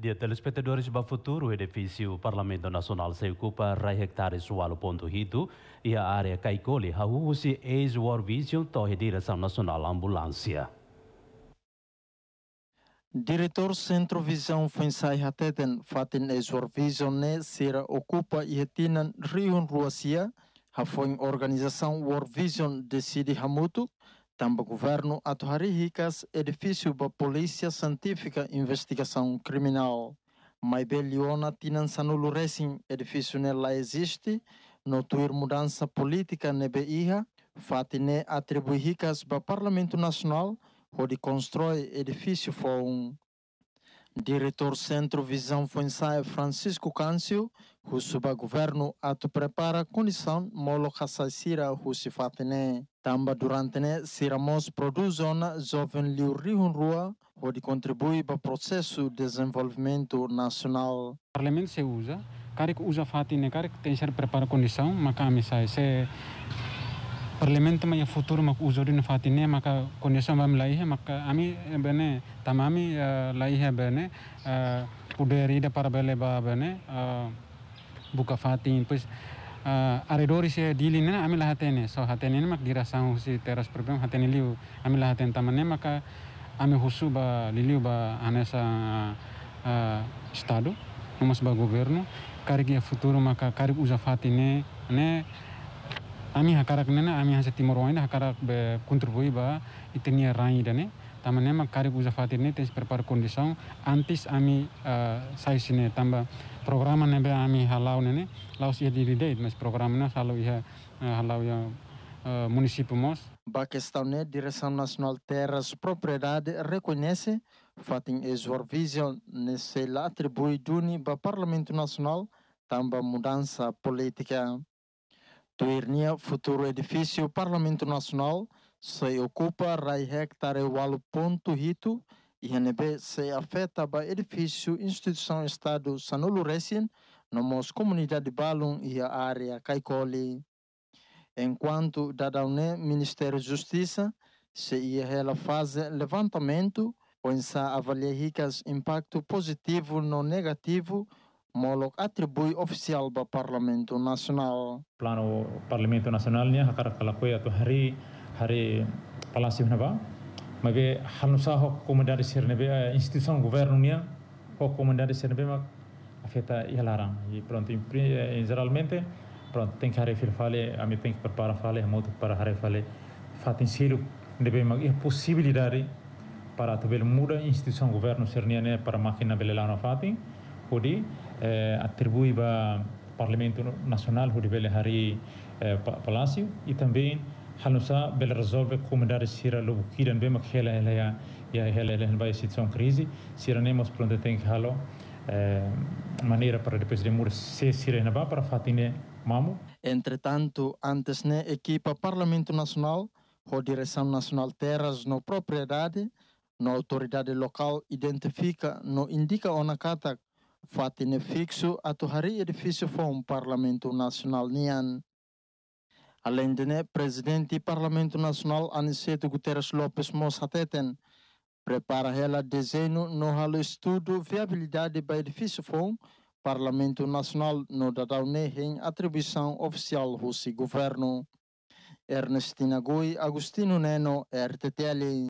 Dia telespectadores para futuro, o edifício Parlamento Nacional se ocupa 3 hectares sualo ponto hito e a área Caicole, Raúl-se ex-War Vision, torre direção nacional ambulância. Diretor Centro Visão Fuensai Hateten, Fatin Ezor Vision né, Sira Ocupa e Hetinan Rion Ruasia, Rafoin Organização War Vision decide Hamutu, Tamba governo Ricas, edifício da Polícia Científica Investigação Criminal. Maibeliona Tinansanulu Racing, edifício nela existe, no tuir mudança política nebe iha, Atribui Ricas para Parlamento Nacional, onde constrói edifício foi um Diretor Centro Visão Fonsaia Francisco Câncio, o Governo ato prepara condição molo Hassassira Husifatine. Tamba durante ne Siramos produzona jovem liu rihun rua, onde contribui para o processo de desenvolvimento nacional. O parlamento se usa, cara que usa fatine, cara que tem ser prepara condição, mas é se parlemente ma ya futur mak uzuri nafatine maka konesa mam laihe, hai maka ami e bene tamami uh, lai hai e bene uh, puderi da parabele ba bene uh, buka fatin pues aredori se dili ne ami lahatene so hatene mak dirasau si teras problem hatene liu ami lahaten tamane maka ami husu ba liliu ba anesa stadu, mas ba governo karigi e futuro maka karib uzafatine ne Ami hakarak nene, ami hasa timur wainda hakarak be kontribui ba itenia rai dane. Tamane ma kari uza fatir ne tes prepar kondisong antis ami sai sine tamba programa nebe ami halau nene laus ia diri deit mas programa na halau ia halau ia munisipu mos. Baquestaune, Direção Nacional Terras Propriedade reconhece fatin esor vision la atribui duni ba Parlamento nasional tamba mudança política. Tuirnia, futuro edifício Parlamento Nacional, se ocupa rai hectare walo ponto rito, INB se afeta ba edifício instituição Estado Sanulu Resin, nomos comunidade Balum e a área Caicoli. Enquanto Dadaune, Ministério de Justiça, se ia ela faz levantamento, pensa avaliar ricas impacto positivo no negativo molok atribui oficial ba Parlamento Nacional. Plano Parlamento Nacional, Nasionalnya hakar kalakue atau hari hari palasih naba, mage hanusa hok komendari sirnebe institusi governo nia hok komendari sirnebe mak afeta ilaram. E pronto, geralmente pronto tem que haré fale, a mim tem que preparar fale, a moto para haré fale, fatem silo debe mak e possibilidade para tu bel muda institusi governo sirnia para makina belelano fatim. Eh, atribui para o Parlamento Nacional Huribele Hari Palácio e também halusa bel resolve comunidade sira lobukiran bem que ela ya ya ela ela vai situação crise sira nemos pronto tem que halo maneira para depois de mur se sira na para fatine mamu entretanto antes né equipa parlamento nacional ou direção nacional terras no propriedade na autoridade local identifica no indica carta Fatine fixo atuhari edifício fom Parlamento Nacional nian. Além de né, presidente Parlamento Nacional Aniceto Guterres Lopes Mossateten, prepara ela desenho no halo estudo viabilidade para edifício fom Parlamento Nacional no Dadaune em atribuição oficial russo governo. Ernestina Gui, Agostino Neno, RTTL.